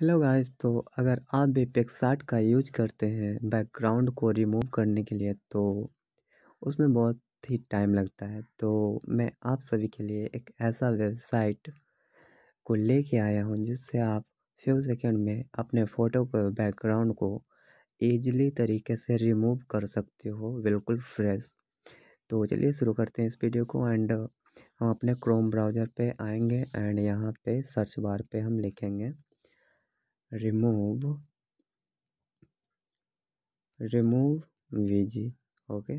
hello guys तो अगर आप भी पिक्सार्ट का यूज करते हैं बैकग्राउंड को रिमूव करने के लिए तो उसमें बहुत ही टाइम लगता है तो मैं आप सभी के लिए एक ऐसा वेबसाइट को लेके आया हूँ जिससे आप फ्यू सेकेंड में अपने फ़ोटो को बैकग्राउंड को ईजिली तरीके से रिमूव कर सकते हो बिल्कुल फ्रेश तो चलिए शुरू करते हैं इस वीडियो को एंड हम अपने क्रोम ब्राउज़र पे आएंगे एंड यहाँ पे सर्च बार पे हम लिखेंगे remove remove BG okay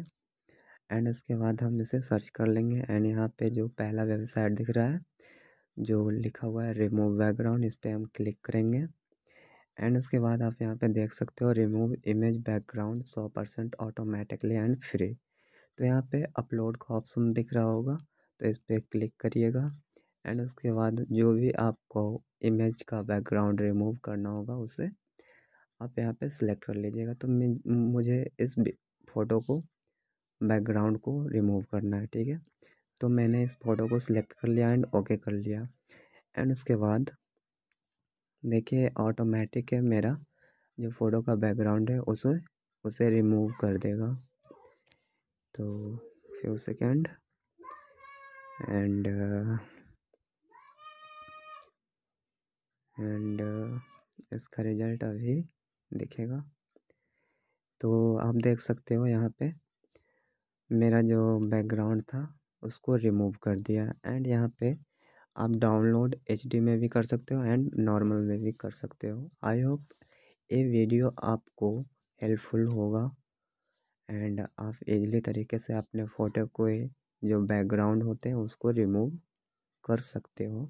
and इसके बाद हम इसे सर्च कर लेंगे एंड यहाँ पे जो पहला वेबसाइट दिख रहा है जो लिखा हुआ है रिमूव बैकग्राउंड इस पर हम क्लिक करेंगे एंड उसके बाद आप यहाँ पे देख सकते हो रिमूव इमेज बैकग्राउंड सौ परसेंट ऑटोमेटिकली एंड फ्री तो यहाँ पे अपलोड का ऑप्शन दिख रहा होगा तो इस पर क्लिक करिएगा एंड उसके बाद जो भी आपको इमेज का बैकग्राउंड रिमूव करना होगा उसे आप यहाँ पे सिलेक्ट कर लीजिएगा तो मुझे इस फ़ोटो को बैकग्राउंड को रिमूव करना है ठीक है तो मैंने इस फ़ोटो को सिलेक्ट कर लिया एंड ओके कर लिया एंड उसके बाद देखिए ऑटोमेटिक है मेरा जो फ़ोटो का बैकग्राउंड है उसे उसे रिमूव कर देगा तो few second and and uh, इसका रिज़ल्ट अभी दिखेगा तो आप देख सकते हो यहाँ पे मेरा जो बैकग्राउंड था उसको रिमूव कर दिया एंड यहाँ पे आप डाउनलोड एच में भी कर सकते हो एंड नॉर्मल में भी कर सकते हो आई होप ये वीडियो आपको हेल्पफुल होगा एंड आप इजली तरीके से अपने फ़ोटो को जो बैकग्राउंड होते हैं उसको रिमूव कर सकते हो